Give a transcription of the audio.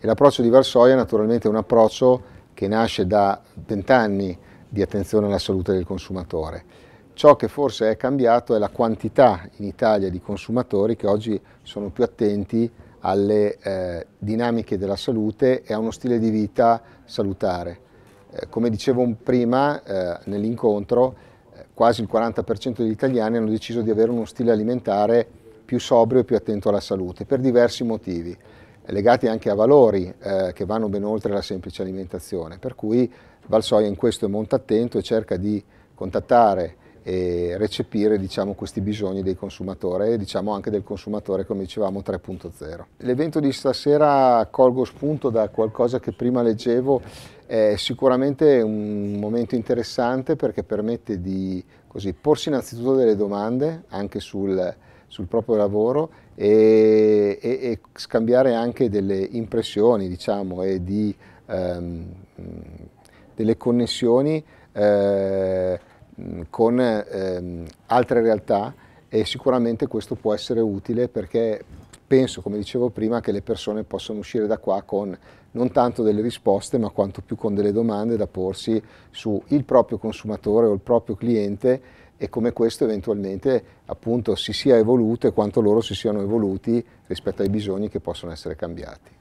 E l'approccio di Varsoia naturalmente è un approccio che nasce da vent'anni di attenzione alla salute del consumatore. Ciò che forse è cambiato è la quantità in Italia di consumatori che oggi sono più attenti alle eh, dinamiche della salute e a uno stile di vita salutare. Eh, come dicevo prima eh, nell'incontro, eh, quasi il 40% degli italiani hanno deciso di avere uno stile alimentare più sobrio e più attento alla salute per diversi motivi legati anche a valori eh, che vanno ben oltre la semplice alimentazione, per cui Valsoia in questo è molto attento e cerca di contattare e recepire diciamo, questi bisogni dei consumatori e diciamo, anche del consumatore, come dicevamo, 3.0. L'evento di stasera colgo spunto da qualcosa che prima leggevo, è sicuramente un momento interessante perché permette di così, porsi innanzitutto delle domande anche sul, sul proprio lavoro e, e, e, scambiare anche delle impressioni diciamo, e di, um, delle connessioni eh, con ehm, altre realtà e sicuramente questo può essere utile perché penso, come dicevo prima, che le persone possano uscire da qua con non tanto delle risposte, ma quanto più con delle domande da porsi sul proprio consumatore o il proprio cliente e come questo eventualmente appunto si sia evoluto e quanto loro si siano evoluti rispetto ai bisogni che possono essere cambiati.